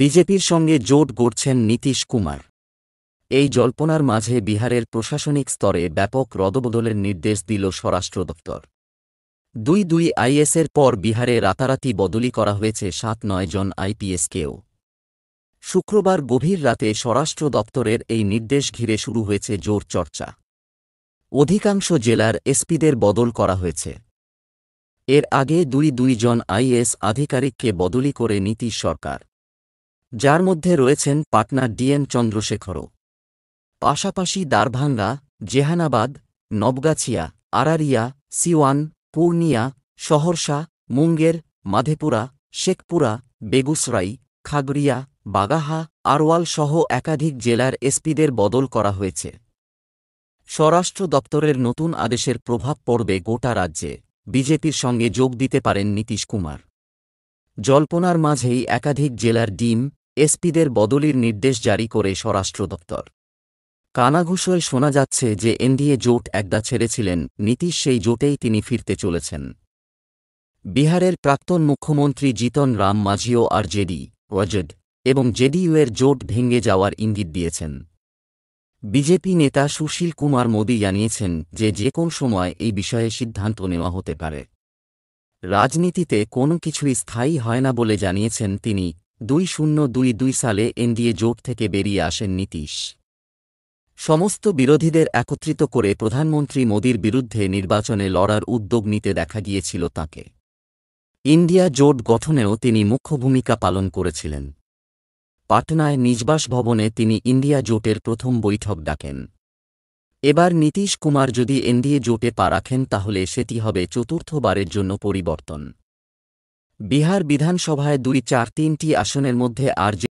বিজেপির সঙ্গে জোট গড়ছেন নীতিশ কুমার এই জল্পনার মাঝে বিহারের প্রশাসনিক স্তরে ব্যাপক রদবদলের নির্দেশ দিল স্বরাষ্ট্র দপ্তর দুই দুই আইএসের পর বিহারে রাতারাতি বদলি করা হয়েছে সাত নয় জন আইপিএসকেও শুক্রবার গভীর রাতে স্বরাষ্ট্র দপ্তরের এই নির্দেশ ঘিরে শুরু হয়েছে জোর চর্চা অধিকাংশ জেলার এসপিদের বদল করা হয়েছে এর আগে দুই দুইজন আইএস আধিকারিককে বদলি করে নীতি সরকার যার মধ্যে রয়েছেন পাটনা ডিএন চন্দ্রশেখরও পাশাপাশি দারভাঙ্গা জেহানাবাদ নবগাছিয়া আরারিয়া সিওয়ান পূর্ণিয়া সহরসা মুঙ্গের মাধেপুরা শেখপুরা বেগুসরাই খাগড়িয়া বাগাহা আরওয়াল সহ একাধিক জেলার এসপিদের বদল করা হয়েছে স্বরাষ্ট্র দপ্তরের নতুন আদেশের প্রভাব পড়বে গোটা রাজ্যে বিজেপির সঙ্গে যোগ দিতে পারেন নীতিশ কুমার জল্পনার মাঝেই একাধিক জেলার ডিম এসপিদের বদলির নির্দেশ জারি করে স্বরাষ্ট্র দপ্তর কানাঘুষয় শোনা যাচ্ছে যে এনডিএ জোট একদা ছেড়েছিলেন নীতিশ সেই জোটেই তিনি ফিরতে চলেছেন বিহারের প্রাক্তন মুখ্যমন্ত্রী জিতন রাম মাঝিও আর জেডি ওয়াজেড এবং জেডিইউয়ের জোট ভেঙে যাওয়ার ইঙ্গিত দিয়েছেন বিজেপি নেতা সুশীল কুমার মোদী জানিয়েছেন যে যে কোন সময় এই বিষয়ে সিদ্ধান্ত নেওয়া হতে পারে রাজনীতিতে কোনো কিছুই স্থায়ী হয় না বলে জানিয়েছেন তিনি দুই শূন্য দুই দুই সালে এনডিএ জোট থেকে বেরিয়ে আসেন নীতীশ সমস্ত বিরোধীদের একত্রিত করে প্রধানমন্ত্রী মোদীর বিরুদ্ধে নির্বাচনে লড়ার উদ্যোগ নিতে দেখা গিয়েছিল তাকে ইন্ডিয়া জোট গঠনেও তিনি মুখ্য ভূমিকা পালন করেছিলেন পাটনায় নিজবাস ভবনে তিনি ইন্ডিয়া জোটের প্রথম বৈঠক ডাকেন এবার নীতিশ কুমার যদি এনডিএ জোটে পা রাখেন তাহলে সেটি হবে চতুর্থবারের জন্য পরিবর্তন বিহার বিধানসভায় দুই চার তিনটি আসনের মধ্যে আর